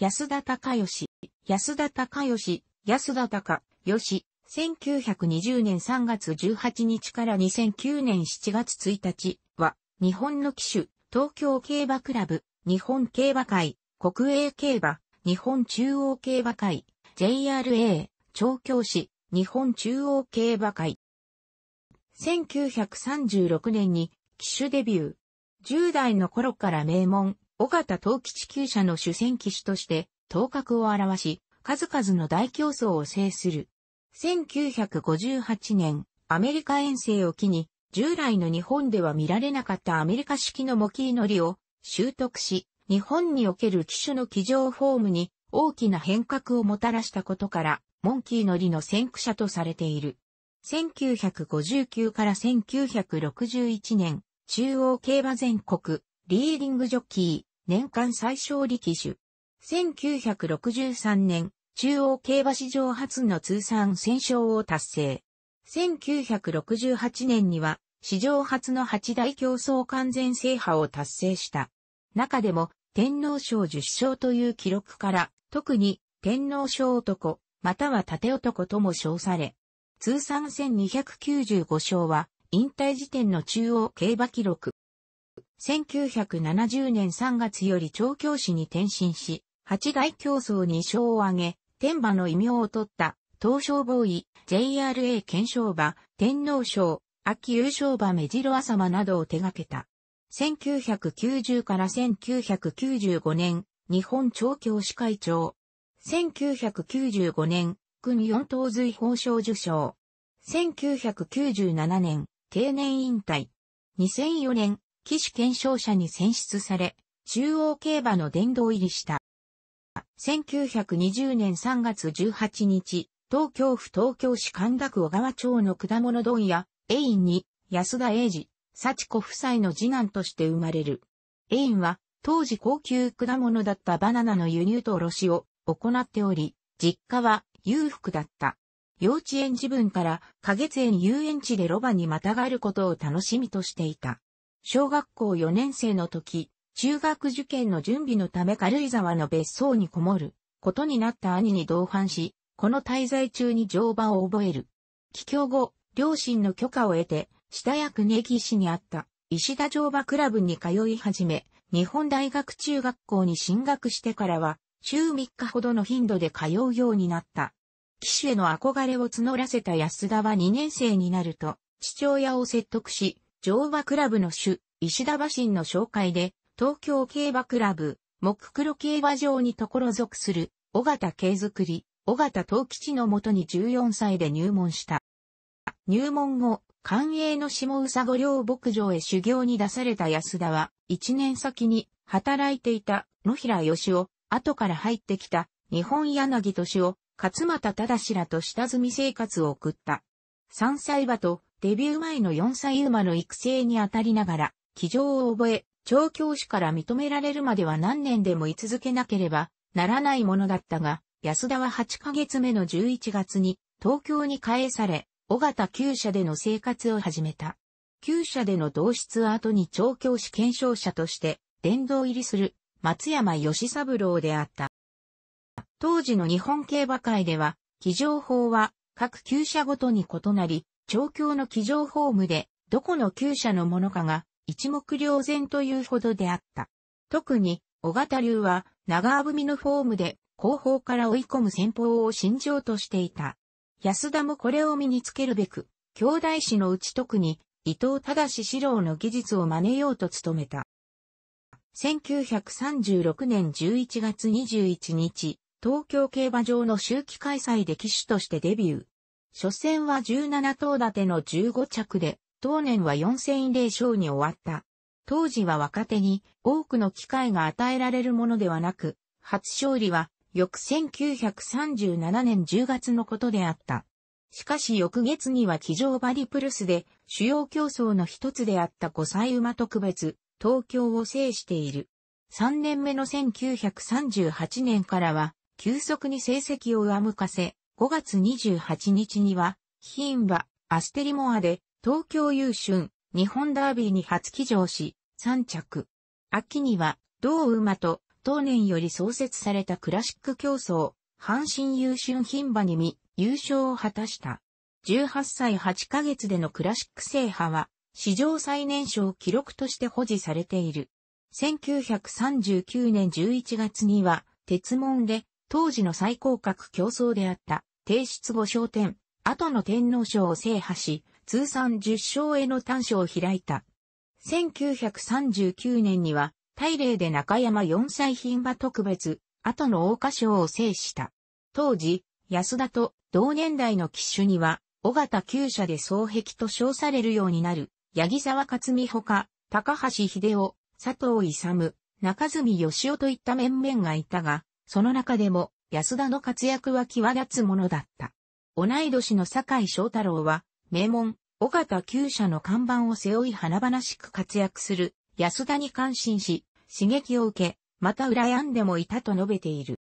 安田隆義、安田隆義、安田隆義、1920年3月18日から2009年7月1日は、日本の騎手、東京競馬クラブ、日本競馬会、国営競馬、日本中央競馬会、JRA、調教師、日本中央競馬会。1936年に騎手デビュー。10代の頃から名門、尾形東吉厩舎の主戦騎手として頭角を表し、数々の大競争を制する。1958年、アメリカ遠征を機に、従来の日本では見られなかったアメリカ式の模擬ノりを習得し、日本における機種の騎乗フォームに大きな変革をもたらしたことから、モンキーノりの先駆者とされている。1959から1961年、中央競馬全国、リーディングジョッキー、年間最小力士。1963年、中央競馬史上初の通算戦勝を達成。1968年には、史上初の八大競争完全制覇を達成した。中でも、天皇賞10勝という記録から、特に、天皇賞男、または盾男とも称され、通算1295勝は、引退時点の中央競馬記録、1970年3月より調教師に転身し、八大競争に賞を挙げ、天馬の異名を取った、東証ボーイ、JRA 検証馬、天皇賞、秋優勝馬目白浅間などを手掛けた。1990から1995年、日本調教師会長。1995年、国四等随法賞受賞。1997年、定年引退。2004年、騎手検証者に選出され、中央競馬の殿堂入りした。1920年3月18日、東京府東京市神田区小川町の果物問屋、永ンに安田英治、幸子夫妻の次男として生まれる。永ンは当時高級果物だったバナナの輸入と卸を行っており、実家は裕福だった。幼稚園自分から花月園遊園地でロバにまたがることを楽しみとしていた。小学校4年生の時、中学受験の準備のため軽井沢の別荘にこもることになった兄に同伴し、この滞在中に乗馬を覚える。帰郷後、両親の許可を得て、下役根岸市にあった石田乗馬クラブに通い始め、日本大学中学校に進学してからは、週3日ほどの頻度で通うようになった。騎手への憧れを募らせた安田は2年生になると、父親を説得し、乗馬クラブの主、石田馬神の紹介で、東京競馬クラブ、木黒競馬場にところ属する、尾形慶作り、尾形東吉のもとに14歳で入門した。入門後、官営の下宇佐御領牧場へ修行に出された安田は、1年先に働いていた野平義雄、後から入ってきた日本柳敏夫、勝又忠らと下積み生活を送った。三歳馬とデビュー前の4歳馬の育成にあたりながら、騎乗を覚え、調教師から認められるまでは何年でも居続けなければならないものだったが、安田は8ヶ月目の11月に東京に返され、尾形旧社での生活を始めた。旧社での同室後に調教師検証者として殿堂入りする松山義三郎であった。当時の日本競馬界では、騎乗法は各旧社ごとに異なり、調教の騎乗フォームで、どこの厩舎のものかが一目瞭然というほどであった。特に、小型流は長踏みのフォームで後方から追い込む戦法を信条としていた。安田もこれを身につけるべく、兄弟子のうち特に伊藤忠史郎の技術を真似ようと努めた。1936年11月21日、東京競馬場の周期開催で騎手としてデビュー。初戦は17頭立ての15着で、当年は4戦0勝に終わった。当時は若手に多くの機会が与えられるものではなく、初勝利は翌1937年10月のことであった。しかし翌月には騎乗バリプルスで主要競争の一つであった5歳馬特別、東京を制している。3年目の1938年からは、急速に成績を上向かせ、5月28日には、ヒ馬ンアステリモアで東京優春日本ダービーに初騎乗し、3着。秋には、同馬と当年より創設されたクラシック競争、阪神優春牝馬に見、優勝を果たした。18歳8ヶ月でのクラシック制覇は、史上最年少記録として保持されている。1939年11月には、鉄門で、当時の最高格競争であった、提出後商店、後の天皇賞を制覇し、通算10勝への短所を開いた。1939年には、大礼で中山4歳牝馬特別、後の大花賞を制した。当時、安田と同年代の騎手には、尾形厩舎で双壁と称されるようになる、八木沢克美ほか、高橋秀夫、佐藤勇、中住義夫といった面々がいたが、その中でも、安田の活躍は際立つものだった。同い年の坂井翔太郎は、名門、尾形厩舎の看板を背負い華々しく活躍する安田に感心し、刺激を受け、また羨んでもいたと述べている。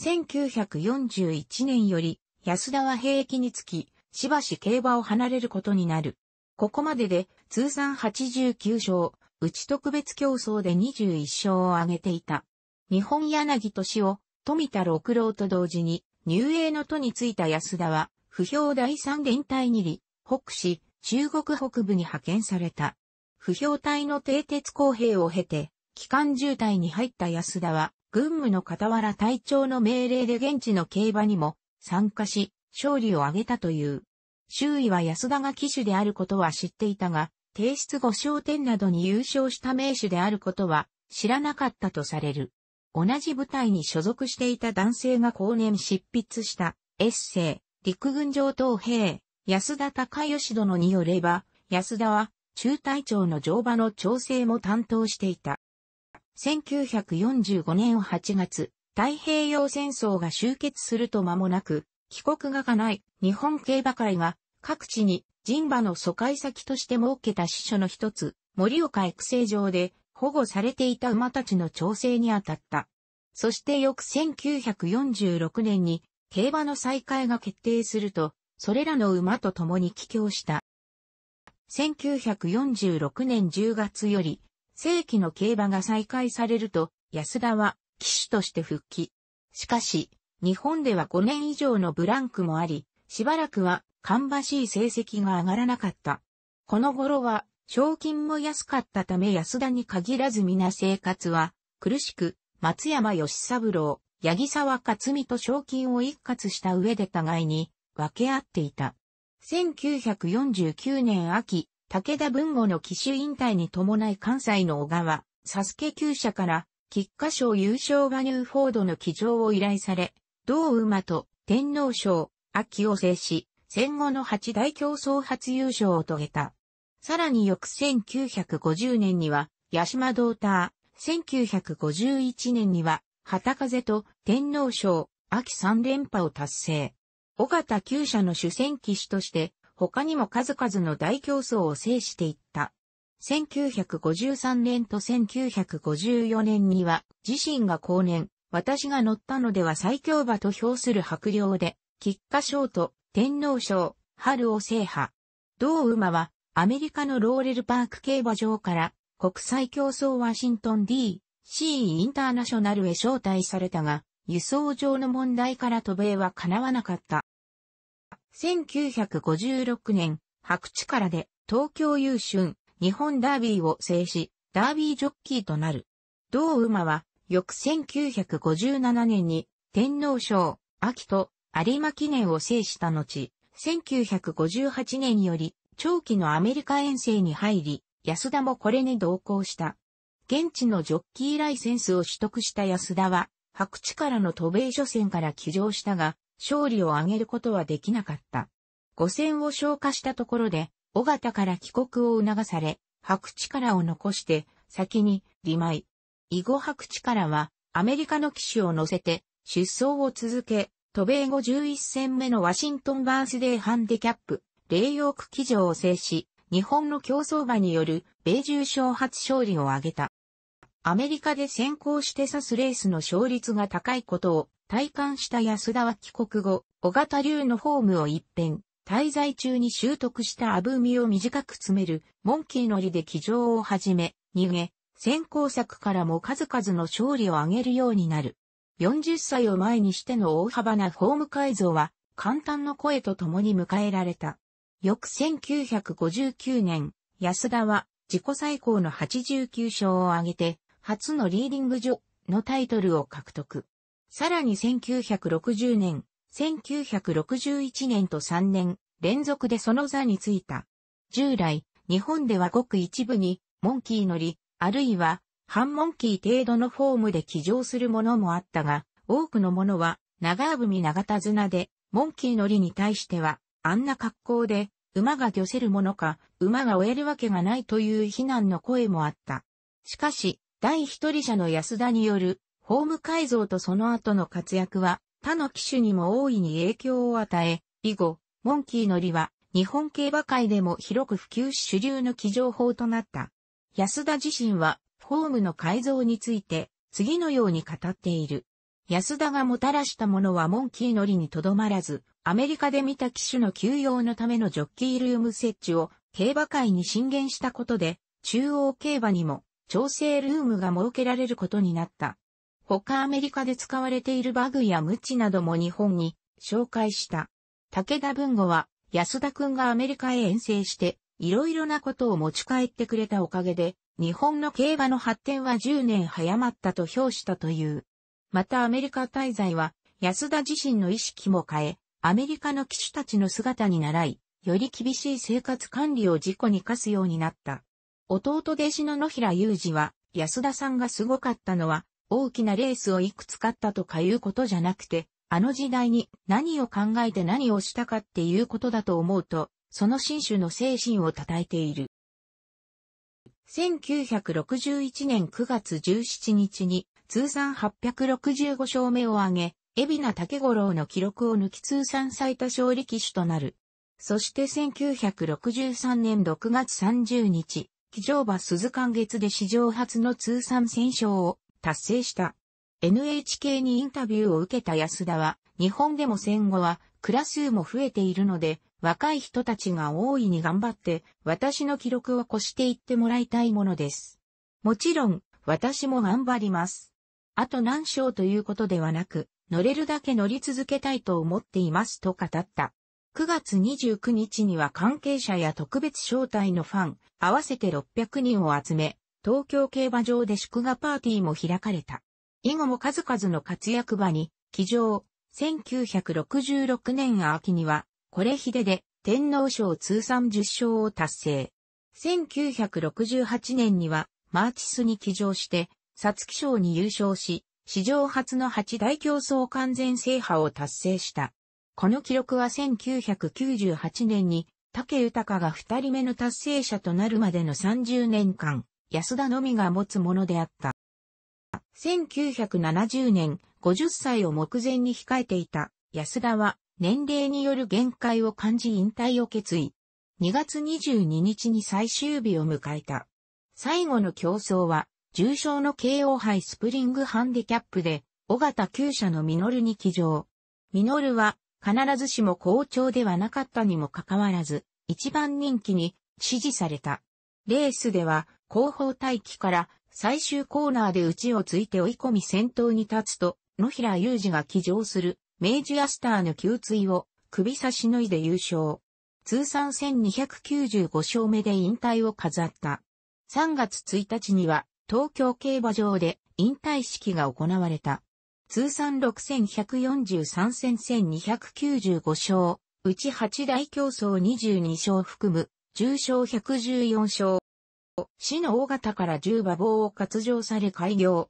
1941年より、安田は兵役につき、しばし競馬を離れることになる。ここまでで通算89勝、うち特別競争で21勝を挙げていた。日本柳敏夫、富田六郎と同時に、入営の都についた安田は、不評第三連隊にり、北市、中国北部に派遣された。不評隊の定鉄公平を経て、機関渋滞に入った安田は、軍務の傍ら隊長の命令で現地の競馬にも参加し、勝利を挙げたという。周囲は安田が騎手であることは知っていたが、提出後商店などに優勝した名手であることは知らなかったとされる。同じ部隊に所属していた男性が後年執筆したエッセイ、陸軍上等兵、安田隆義殿によれば、安田は中隊長の乗馬の調整も担当していた。1945年8月、太平洋戦争が終結すると間もなく、帰国がかない日本競馬会が各地に人馬の疎開先として設けた支所の一つ、盛岡育成場で保護されていた馬たちの調整に当たった。そして翌1946年に競馬の再開が決定すると、それらの馬と共に帰郷した。1946年10月より、正規の競馬が再開されると、安田は騎手として復帰。しかし、日本では5年以上のブランクもあり、しばらくは、芳しい成績が上がらなかった。この頃は、賞金も安かったため安田に限らず皆生活は苦しく、松山義三郎、八木沢克美と賞金を一括した上で互いに分け合っていた。1949年秋、武田文吾の騎手引退に伴い関西の小川、サスケ旧社から、菊花賞優勝馬ニューフォードの騎乗を依頼され、同馬と天皇賞、秋を制し、戦後の八大競争初優勝を遂げた。さらに翌1950年には、八島ドーター、1951年には、旗風と天皇賞、秋三連覇を達成。尾形旧社の主戦騎士として、他にも数々の大競争を制していった。1953年と1954年には、自身が後年、私が乗ったのでは最強馬と評する白領で、菊花賞と天皇賞、春を制覇。同馬はアメリカのローレルパーク競馬場から国際競争ワシントン D、C インターナショナルへ招待されたが、輸送上の問題から渡米は叶わなかった。1956年、白地からで東京優春、日本ダービーを制し、ダービージョッキーとなる。同馬は、翌1957年に天皇賞、秋と有馬記念を制した後、1958年より長期のアメリカ遠征に入り、安田もこれに同行した。現地のジョッキーライセンスを取得した安田は、白地からの渡米初戦から起乗したが、勝利を挙げることはできなかった。五戦を消化したところで、尾形から帰国を促され、白地からを残して、先に、リマイ。以後白地からは、アメリカの騎手を乗せて、出走を続け、渡米後11戦目のワシントンバースデーハンデキャップ、レイヨーク騎乗を制し、日本の競争馬による米重賞初勝利を挙げた。アメリカで先行して指すレースの勝率が高いことを体感した安田は帰国後、小型流のフォームを一変、滞在中に習得したアブーミを短く詰めるモンキー乗りで騎乗を始め、逃げ、先行策からも数々の勝利を挙げるようになる。40歳を前にしての大幅なフォーム改造は、簡単の声と共に迎えられた。翌1959年、安田は自己最高の89勝を挙げて、初のリーディング女のタイトルを獲得。さらに1960年、1961年と3年連続でその座についた。従来、日本ではごく一部に、モンキー乗り、あるいは、半モンキー程度のフォームで騎乗するものもあったが、多くのものは、長踏長田綱で、モンキー乗りに対しては、あんな格好で、馬が漁せるものか、馬が追えるわけがないという非難の声もあった。しかし、第一人者の安田による、ホーム改造とその後の活躍は、他の機種にも大いに影響を与え、以後、モンキー乗りは、日本競馬界でも広く普及し主流の騎乗法となった。安田自身は、フォームの改造について、次のように語っている。安田がもたらしたものはモンキー乗りにとどまらず、アメリカで見た機種の休養のためのジョッキールーム設置を競馬界に進言したことで、中央競馬にも調整ルームが設けられることになった。他アメリカで使われているバグやムチなども日本に紹介した。武田文吾は安田くんがアメリカへ遠征して、いろいろなことを持ち帰ってくれたおかげで、日本の競馬の発展は10年早まったと評したという。またアメリカ滞在は、安田自身の意識も変え、アメリカの騎手たちの姿に習い、より厳しい生活管理を事故に課すようになった。弟弟子の野平裕二は、安田さんがすごかったのは、大きなレースをいくつ買ったとかいうことじゃなくて、あの時代に何を考えて何をしたかっていうことだと思うと、その新種の精神を称えている。1961年9月17日に通算865勝目を挙げ、海老名竹五郎の記録を抜き通算最多勝利騎手となる。そして1963年6月30日、騎乗馬鈴間月で史上初の通算戦勝を達成した。NHK にインタビューを受けた安田は、日本でも戦後は、クラ数も増えているので、若い人たちが大いに頑張って、私の記録を越していってもらいたいものです。もちろん、私も頑張ります。あと何章ということではなく、乗れるだけ乗り続けたいと思っていますと語った。9月29日には関係者や特別招待のファン、合わせて600人を集め、東京競馬場で祝賀パーティーも開かれた。以後も数々の活躍場に、騎乗、1966年秋には、これ秀で天皇賞通算10勝を達成。1968年には、マーチスに騎乗して、皐月賞に優勝し、史上初の八大競争完全制覇を達成した。この記録は1998年に、竹豊が二人目の達成者となるまでの30年間、安田のみが持つものであった。1970年、50歳を目前に控えていた安田は、年齢による限界を感じ引退を決意。2月22日に最終日を迎えた。最後の競争は、重賞の KO 杯スプリングハンディキャップで、尾形厩社のミノルに騎乗。ミノルは、必ずしも好調ではなかったにもかかわらず、一番人気に支持された。レースでは、後方待機から最終コーナーで打ちをついて追い込み先頭に立つと、野平裕二が騎乗する、明治アスターの給追を首差しのいで優勝。通算1295勝目で引退を飾った。3月1日には東京競馬場で引退式が行われた。通算6143戦1295勝、うち8大競争22勝含む、重賞114勝。市の大型から10馬房を割上され開業。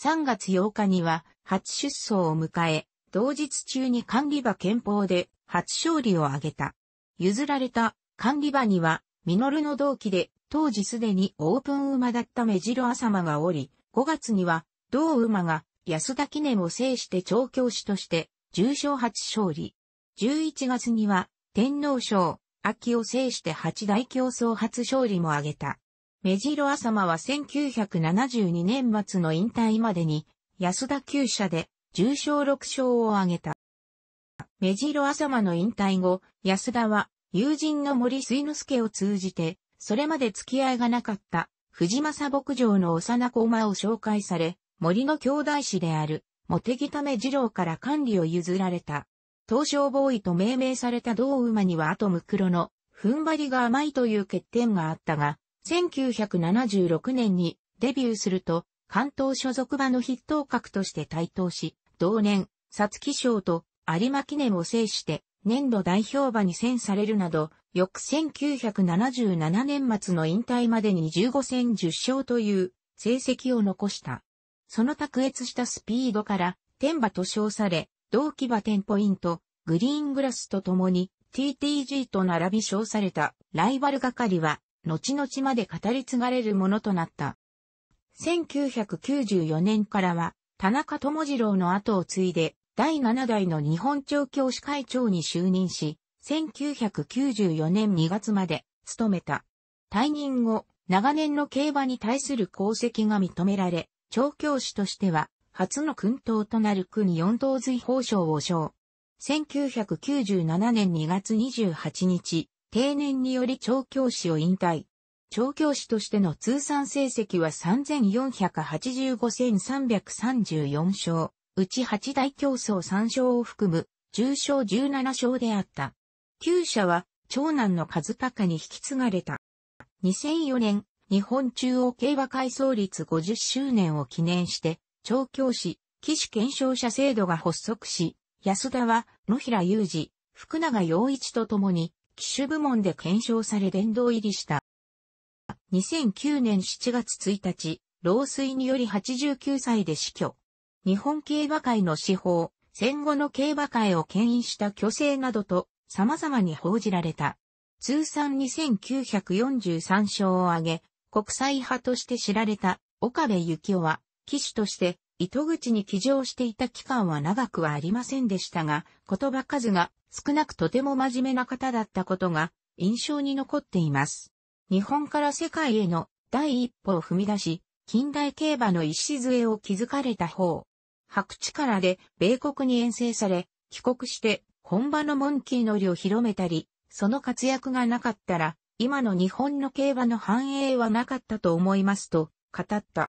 3月8日には初出走を迎え、同日中に管理馬憲法で初勝利を挙げた。譲られた管理馬にはミノルの同期で、当時すでにオープン馬だった目白サ間がおり、5月には、同馬が安田記念を制して調教師として、重賞初勝利。11月には、天皇賞、秋を制して八大競争初勝利も挙げた。目白サ間は1972年末の引退までに、安田厩舎で、重賞6勝を挙げた。ロアサマの引退後、安田は友人の森水之助を通じて、それまで付き合いがなかった藤正牧場の幼子馬を紹介され、森の兄弟子である、茂木為次郎から管理を譲られた。東証ボーイと命名された同馬には後ムクロの踏ん張りが甘いという欠点があったが、1976年にデビューすると、関東所属馬の筆頭格として台頭し、同年、皐月賞と有馬記念を制して、年度代表馬に選されるなど、翌1977年末の引退までに15戦10勝という成績を残した。その卓越したスピードから、天馬と称され、同期馬テンポイント、グリーングラスと共に TTG と並び称されたライバル係は、後々まで語り継がれるものとなった。1994年からは、田中智次郎の後を継いで、第7代の日本調教師会長に就任し、1994年2月まで務めた。退任後、長年の競馬に対する功績が認められ、調教師としては、初の訓導となる国四等随法賞を賞。1997年2月28日、定年により調教師を引退。調教師としての通算成績は3485,334勝。うち8大競争三勝を含む、重賞17勝であった。旧社は、長男の和隆に引き継がれた。2004年、日本中央競馬会創立50周年を記念して、調教師、騎手検証者制度が発足し、安田は野平裕二、福永洋一と共に、騎手部門で検証され殿堂入りした。2009年7月1日、老衰により89歳で死去。日本競馬界の司法、戦後の競馬界を牽引した虚勢などと様々に報じられた。通算2943勝を挙げ、国際派として知られた岡部幸男は、騎手として糸口に騎乗していた期間は長くはありませんでしたが、言葉数が少なくとても真面目な方だったことが印象に残っています。日本から世界への第一歩を踏み出し、近代競馬の礎を築かれた方、白地からで米国に遠征され、帰国して本場のモンキーのりを広めたり、その活躍がなかったら、今の日本の競馬の繁栄はなかったと思いますと語った。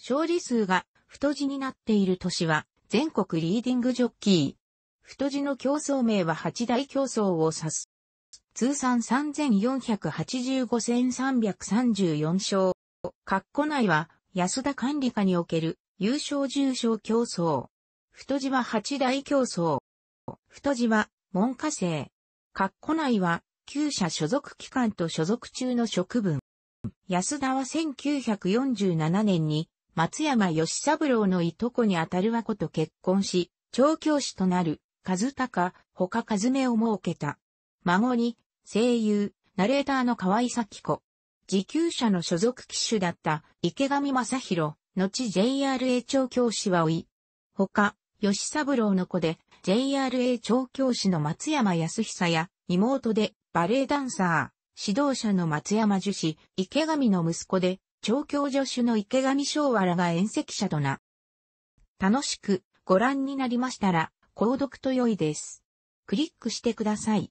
勝利数が太字になっている年は全国リーディングジョッキー。太字の競争名は八大競争を指す。通算3485戦334勝。括弧内は安田管理下における優勝重賞競争。太島は八大競争。太島、は文科生。括弧内は、旧社所属機関と所属中の職分。安田は1947年に、松山義三郎のいとこにあたる和子と結婚し、調教師となる、和高、他和目を設けた。孫に、声優、ナレーターの河合咲子。自給者の所属機種だった池上正宏、後 JRA 調教師は老い。他、吉三郎の子で、JRA 調教師の松山康久や、妹で、バレエダンサー、指導者の松山樹氏、池上の息子で、調教助手の池上昭和らが宴席者とな。楽しくご覧になりましたら、購読と良いです。クリックしてください。